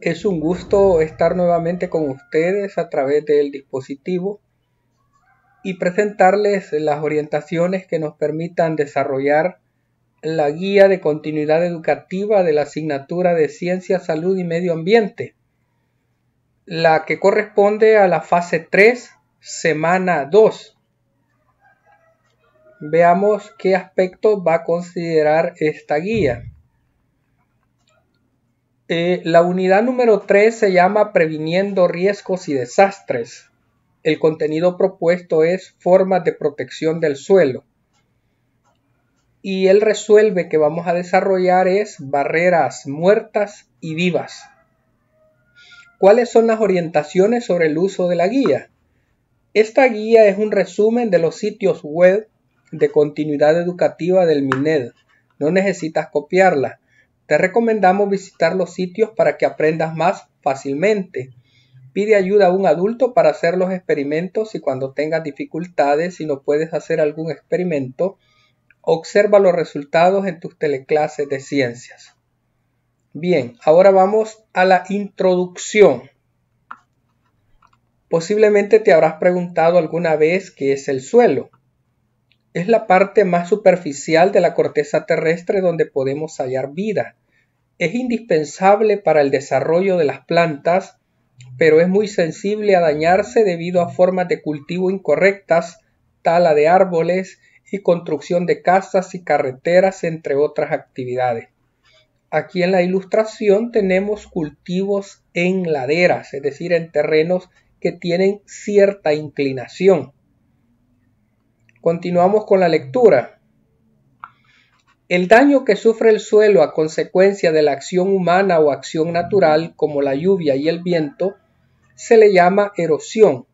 Es un gusto estar nuevamente con ustedes a través del dispositivo y presentarles las orientaciones que nos permitan desarrollar la guía de continuidad educativa de la asignatura de Ciencia, Salud y Medio Ambiente, la que corresponde a la fase 3, semana 2. Veamos qué aspecto va a considerar esta guía. Eh, la unidad número 3 se llama Previniendo riesgos y desastres. El contenido propuesto es formas de protección del suelo. Y el resuelve que vamos a desarrollar es barreras muertas y vivas. ¿Cuáles son las orientaciones sobre el uso de la guía? Esta guía es un resumen de los sitios web de continuidad educativa del MINED. No necesitas copiarla. Te recomendamos visitar los sitios para que aprendas más fácilmente. Pide ayuda a un adulto para hacer los experimentos y cuando tengas dificultades y no puedes hacer algún experimento, observa los resultados en tus teleclases de ciencias. Bien, ahora vamos a la introducción. Posiblemente te habrás preguntado alguna vez qué es el suelo es la parte más superficial de la corteza terrestre donde podemos hallar vida. Es indispensable para el desarrollo de las plantas, pero es muy sensible a dañarse debido a formas de cultivo incorrectas, tala de árboles y construcción de casas y carreteras, entre otras actividades. Aquí en la ilustración tenemos cultivos en laderas, es decir, en terrenos que tienen cierta inclinación. Continuamos con la lectura. El daño que sufre el suelo a consecuencia de la acción humana o acción natural, como la lluvia y el viento, se le llama erosión.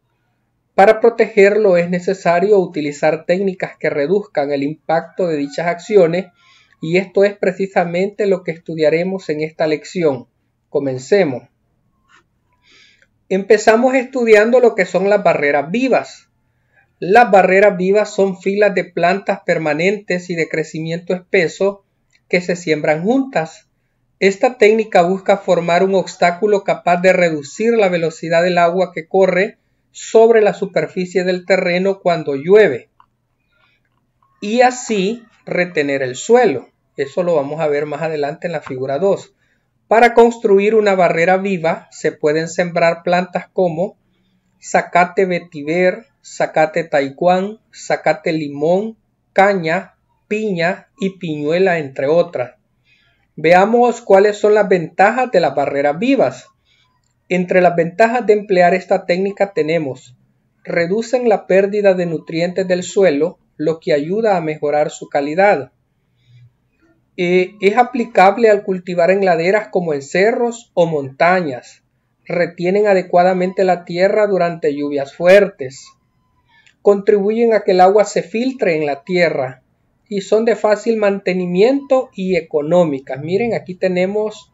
Para protegerlo es necesario utilizar técnicas que reduzcan el impacto de dichas acciones y esto es precisamente lo que estudiaremos en esta lección. Comencemos. Empezamos estudiando lo que son las barreras vivas. Las barreras vivas son filas de plantas permanentes y de crecimiento espeso que se siembran juntas. Esta técnica busca formar un obstáculo capaz de reducir la velocidad del agua que corre sobre la superficie del terreno cuando llueve y así retener el suelo. Eso lo vamos a ver más adelante en la figura 2. Para construir una barrera viva se pueden sembrar plantas como zacate vetiver, zacate Taiwán, zacate limón, caña, piña y piñuela, entre otras. Veamos cuáles son las ventajas de las barreras vivas. Entre las ventajas de emplear esta técnica tenemos reducen la pérdida de nutrientes del suelo, lo que ayuda a mejorar su calidad. Eh, es aplicable al cultivar en laderas como en cerros o montañas. Retienen adecuadamente la tierra durante lluvias fuertes contribuyen a que el agua se filtre en la tierra y son de fácil mantenimiento y económicas. Miren, aquí tenemos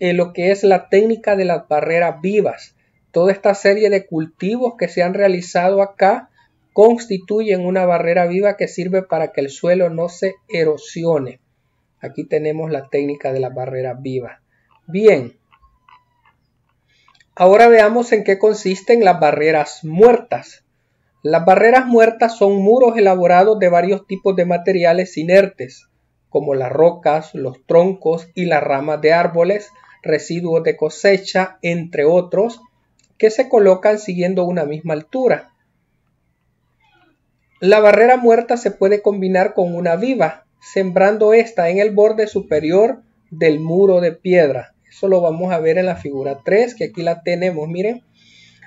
eh, lo que es la técnica de las barreras vivas. Toda esta serie de cultivos que se han realizado acá constituyen una barrera viva que sirve para que el suelo no se erosione. Aquí tenemos la técnica de las barreras vivas. Bien, ahora veamos en qué consisten las barreras muertas. Las barreras muertas son muros elaborados de varios tipos de materiales inertes, como las rocas, los troncos y las ramas de árboles, residuos de cosecha, entre otros, que se colocan siguiendo una misma altura. La barrera muerta se puede combinar con una viva, sembrando esta en el borde superior del muro de piedra. Eso lo vamos a ver en la figura 3, que aquí la tenemos, miren.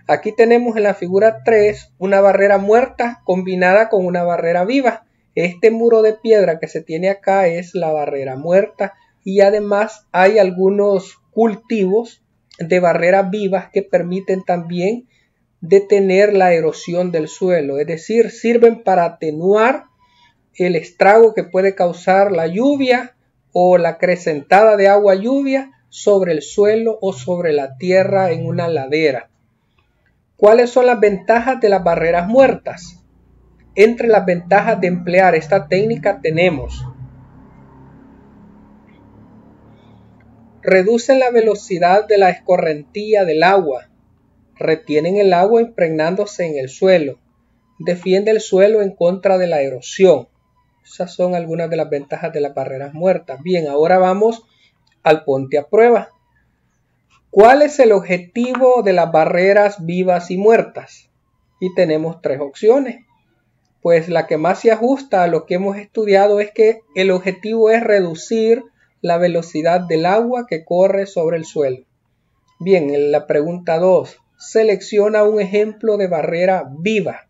Aquí tenemos en la figura 3 una barrera muerta combinada con una barrera viva. Este muro de piedra que se tiene acá es la barrera muerta y además hay algunos cultivos de barreras vivas que permiten también detener la erosión del suelo, es decir, sirven para atenuar el estrago que puede causar la lluvia o la acrecentada de agua lluvia sobre el suelo o sobre la tierra en una ladera. ¿Cuáles son las ventajas de las barreras muertas? Entre las ventajas de emplear esta técnica tenemos reducen la velocidad de la escorrentía del agua, retienen el agua impregnándose en el suelo, defiende el suelo en contra de la erosión. Esas son algunas de las ventajas de las barreras muertas. Bien, ahora vamos al ponte a prueba. ¿Cuál es el objetivo de las barreras vivas y muertas? Y tenemos tres opciones. Pues la que más se ajusta a lo que hemos estudiado es que el objetivo es reducir la velocidad del agua que corre sobre el suelo. Bien, en la pregunta 2, selecciona un ejemplo de barrera viva.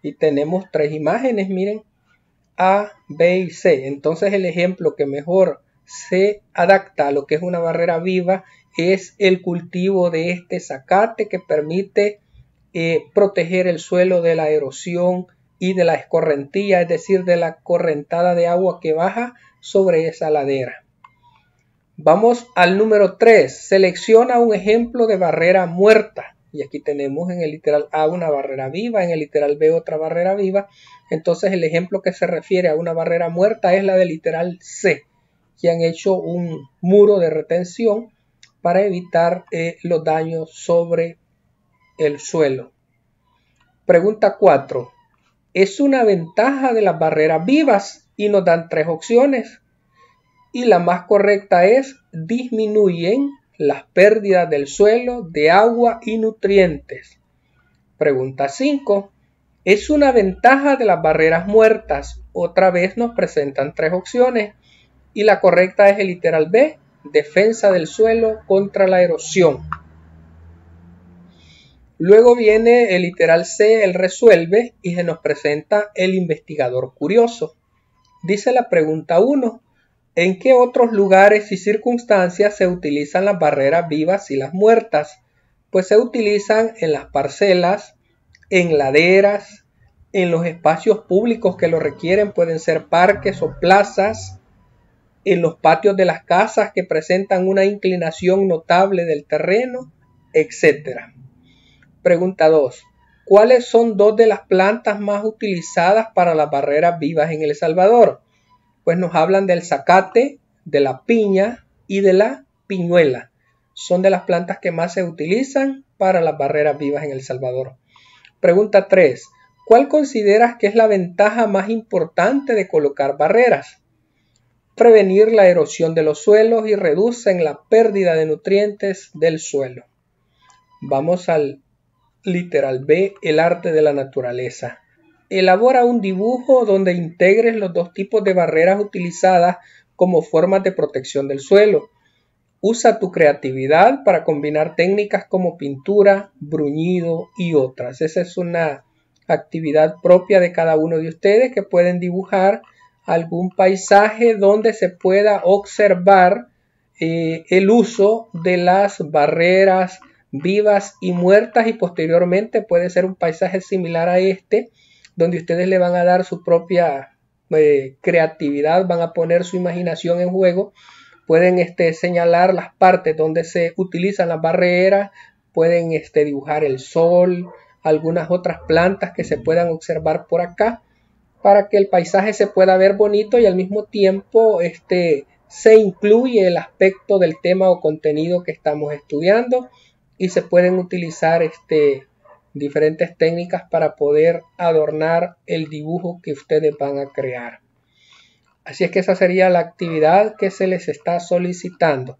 Y tenemos tres imágenes, miren, A, B y C. Entonces el ejemplo que mejor se adapta a lo que es una barrera viva es el cultivo de este zacate que permite eh, proteger el suelo de la erosión y de la escorrentía, es decir, de la correntada de agua que baja sobre esa ladera. Vamos al número 3. Selecciona un ejemplo de barrera muerta. Y aquí tenemos en el literal A una barrera viva, en el literal B otra barrera viva. Entonces el ejemplo que se refiere a una barrera muerta es la del literal C que han hecho un muro de retención para evitar eh, los daños sobre el suelo. Pregunta 4. Es una ventaja de las barreras vivas y nos dan tres opciones. Y la más correcta es disminuyen las pérdidas del suelo de agua y nutrientes. Pregunta 5. Es una ventaja de las barreras muertas. Otra vez nos presentan tres opciones. Y la correcta es el literal B, defensa del suelo contra la erosión. Luego viene el literal C, el resuelve, y se nos presenta el investigador curioso. Dice la pregunta 1, ¿en qué otros lugares y circunstancias se utilizan las barreras vivas y las muertas? Pues se utilizan en las parcelas, en laderas, en los espacios públicos que lo requieren, pueden ser parques o plazas, en los patios de las casas que presentan una inclinación notable del terreno, etc. Pregunta 2. ¿Cuáles son dos de las plantas más utilizadas para las barreras vivas en El Salvador? Pues nos hablan del zacate, de la piña y de la piñuela. Son de las plantas que más se utilizan para las barreras vivas en El Salvador. Pregunta 3. ¿Cuál consideras que es la ventaja más importante de colocar barreras? prevenir la erosión de los suelos y reducen la pérdida de nutrientes del suelo. Vamos al literal B, el arte de la naturaleza. Elabora un dibujo donde integres los dos tipos de barreras utilizadas como formas de protección del suelo. Usa tu creatividad para combinar técnicas como pintura, bruñido y otras. Esa es una actividad propia de cada uno de ustedes que pueden dibujar algún paisaje donde se pueda observar eh, el uso de las barreras vivas y muertas y posteriormente puede ser un paisaje similar a este donde ustedes le van a dar su propia eh, creatividad, van a poner su imaginación en juego, pueden este, señalar las partes donde se utilizan las barreras, pueden este, dibujar el sol, algunas otras plantas que se puedan observar por acá para que el paisaje se pueda ver bonito y al mismo tiempo este, se incluye el aspecto del tema o contenido que estamos estudiando y se pueden utilizar este, diferentes técnicas para poder adornar el dibujo que ustedes van a crear. Así es que esa sería la actividad que se les está solicitando.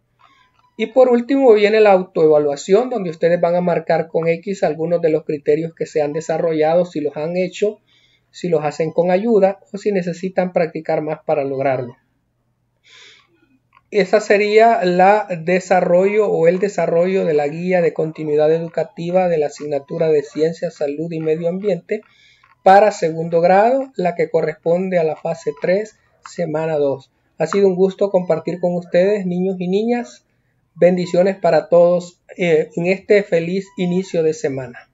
Y por último viene la autoevaluación, donde ustedes van a marcar con X algunos de los criterios que se han desarrollado, si los han hecho, si los hacen con ayuda o si necesitan practicar más para lograrlo. Esa sería la desarrollo o el desarrollo de la guía de continuidad educativa de la asignatura de Ciencia, Salud y Medio Ambiente para segundo grado, la que corresponde a la fase 3, semana 2. Ha sido un gusto compartir con ustedes, niños y niñas. Bendiciones para todos eh, en este feliz inicio de semana.